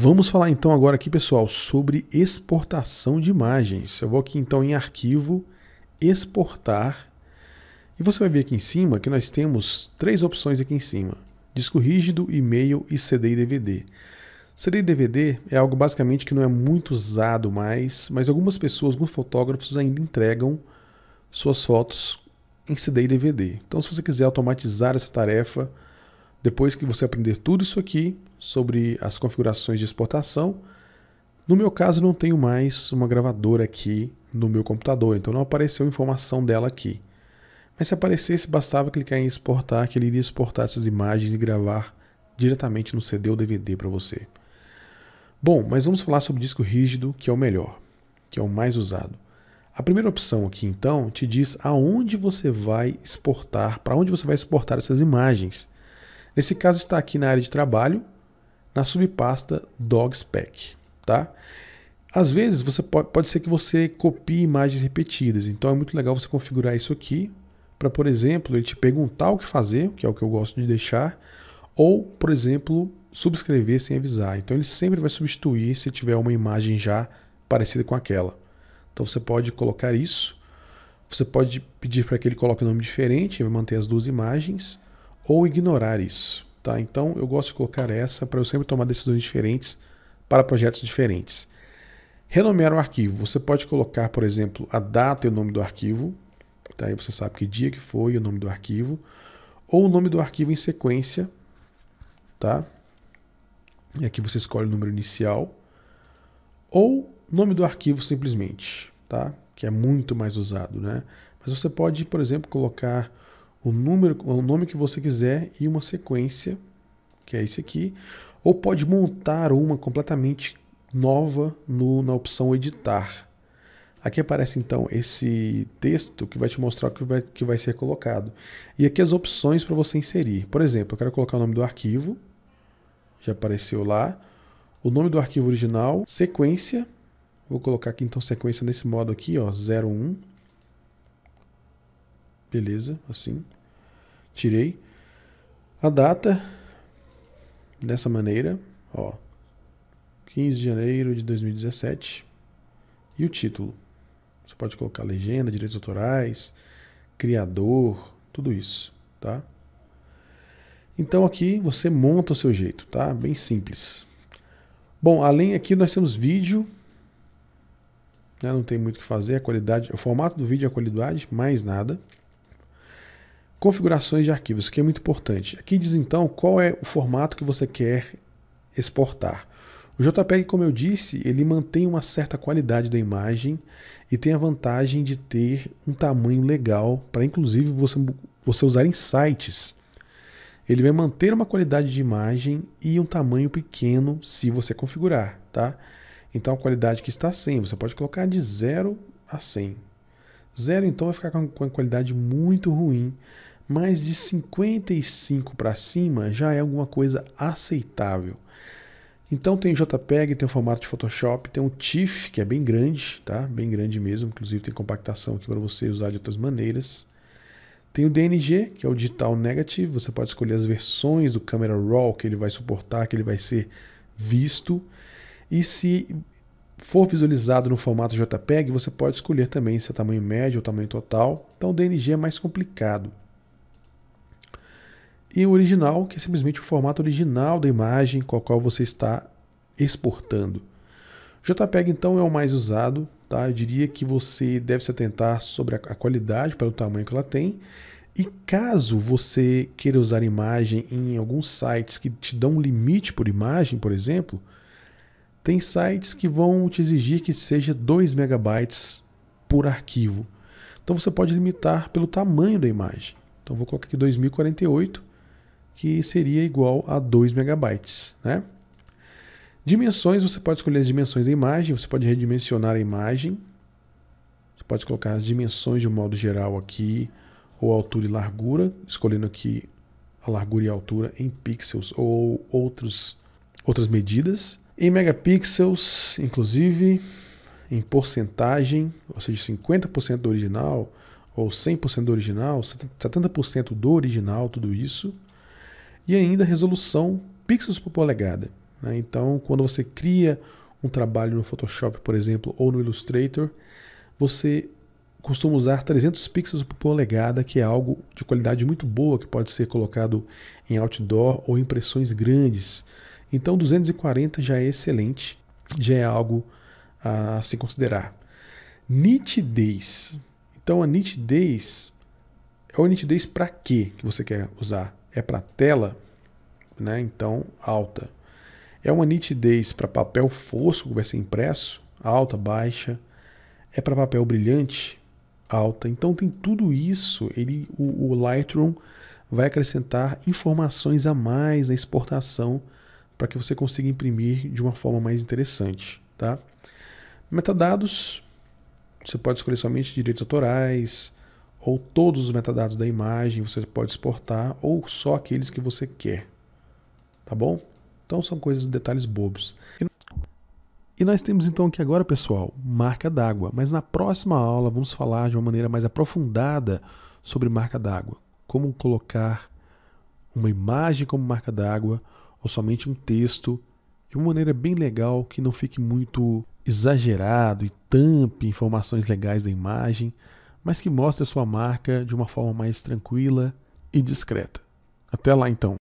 Vamos falar então agora aqui, pessoal, sobre exportação de imagens. Eu vou aqui então em arquivo, exportar. E você vai ver aqui em cima que nós temos três opções aqui em cima. Disco rígido, e-mail e CD e DVD. CD e DVD é algo basicamente que não é muito usado mais, mas algumas pessoas, alguns fotógrafos ainda entregam suas fotos em CD e DVD. Então se você quiser automatizar essa tarefa, depois que você aprender tudo isso aqui sobre as configurações de exportação, no meu caso não tenho mais uma gravadora aqui no meu computador, então não apareceu informação dela aqui. Mas se aparecesse, bastava clicar em exportar, que ele iria exportar essas imagens e gravar diretamente no CD ou DVD para você. Bom, mas vamos falar sobre disco rígido, que é o melhor, que é o mais usado. A primeira opção aqui, então, te diz aonde você vai exportar, para onde você vai exportar essas imagens. Nesse caso está aqui na área de trabalho, na subpasta DogsPack, tá? Às vezes você pode, pode ser que você copie imagens repetidas, então é muito legal você configurar isso aqui para, por exemplo, ele te perguntar o que fazer, que é o que eu gosto de deixar, ou, por exemplo, subscrever sem avisar. Então ele sempre vai substituir se tiver uma imagem já parecida com aquela. Então você pode colocar isso, você pode pedir para que ele coloque um nome diferente, vai manter as duas imagens ou ignorar isso. Tá? Então eu gosto de colocar essa para eu sempre tomar decisões diferentes para projetos diferentes. Renomear um arquivo. Você pode colocar, por exemplo, a data e o nome do arquivo. Tá? você sabe que dia que foi o nome do arquivo. Ou o nome do arquivo em sequência. Tá? E aqui você escolhe o número inicial. Ou nome do arquivo simplesmente. Tá? Que é muito mais usado. Né? Mas você pode, por exemplo, colocar o número, o nome que você quiser e uma sequência, que é esse aqui, ou pode montar uma completamente nova no, na opção editar. Aqui aparece então esse texto que vai te mostrar o que vai, que vai ser colocado. E aqui as opções para você inserir. Por exemplo, eu quero colocar o nome do arquivo, já apareceu lá. O nome do arquivo original, sequência, vou colocar aqui então sequência nesse modo aqui, ó, 01 Beleza, assim. Tirei. A data, dessa maneira, ó. 15 de janeiro de 2017. E o título. Você pode colocar legenda, direitos autorais, criador, tudo isso, tá? Então aqui você monta o seu jeito, tá? Bem simples. Bom, além aqui nós temos vídeo. Né? Não tem muito o que fazer. A qualidade, o formato do vídeo é a qualidade, mais nada. Configurações de arquivos, que é muito importante. Aqui diz então qual é o formato que você quer exportar. O JPEG, como eu disse, ele mantém uma certa qualidade da imagem e tem a vantagem de ter um tamanho legal para inclusive você, você usar em sites. Ele vai manter uma qualidade de imagem e um tamanho pequeno se você configurar, tá? Então a qualidade que está 100, você pode colocar de 0 a 100, Zero então vai ficar com uma qualidade muito ruim, mas de 55 para cima já é alguma coisa aceitável. Então tem o JPEG, tem o formato de Photoshop, tem o TIFF, que é bem grande, tá? Bem grande mesmo, inclusive tem compactação aqui para você usar de outras maneiras. Tem o DNG, que é o Digital Negative, você pode escolher as versões do Camera Raw que ele vai suportar, que ele vai ser visto. E se for visualizado no formato JPEG, você pode escolher também se é tamanho médio ou tamanho total. Então, o DNG é mais complicado. E o original, que é simplesmente o formato original da imagem com a qual você está exportando. JPEG, então, é o mais usado. Tá? Eu diria que você deve se atentar sobre a qualidade pelo tamanho que ela tem. E caso você queira usar imagem em alguns sites que te dão um limite por imagem, por exemplo, tem sites que vão te exigir que seja 2 megabytes por arquivo. Então você pode limitar pelo tamanho da imagem. Então vou colocar aqui 2048, que seria igual a 2 megabytes, né? Dimensões, você pode escolher as dimensões da imagem, você pode redimensionar a imagem. Você pode colocar as dimensões de um modo geral aqui, ou altura e largura, escolhendo aqui a largura e a altura em pixels ou outros, outras medidas. Em megapixels, inclusive, em porcentagem, ou seja, 50% do original, ou 100% do original, 70% do original, tudo isso. E ainda resolução pixels por polegada. Né? Então, quando você cria um trabalho no Photoshop, por exemplo, ou no Illustrator, você costuma usar 300 pixels por polegada, que é algo de qualidade muito boa, que pode ser colocado em outdoor ou impressões grandes. Então 240 já é excelente, já é algo a se considerar. Nitidez. Então a nitidez é uma nitidez para quê que você quer usar? É para tela, né? Então alta. É uma nitidez para papel fosco que vai ser impresso, alta, baixa. É para papel brilhante, alta. Então tem tudo isso. Ele, o, o Lightroom vai acrescentar informações a mais na exportação para que você consiga imprimir de uma forma mais interessante, tá? Metadados, você pode escolher somente direitos autorais ou todos os metadados da imagem, você pode exportar ou só aqueles que você quer, tá bom? Então são coisas, detalhes bobos. E nós temos então aqui agora, pessoal, marca d'água. Mas na próxima aula vamos falar de uma maneira mais aprofundada sobre marca d'água. Como colocar uma imagem como marca d'água, ou somente um texto de uma maneira bem legal que não fique muito exagerado e tampe informações legais da imagem, mas que mostre a sua marca de uma forma mais tranquila e discreta. Até lá então.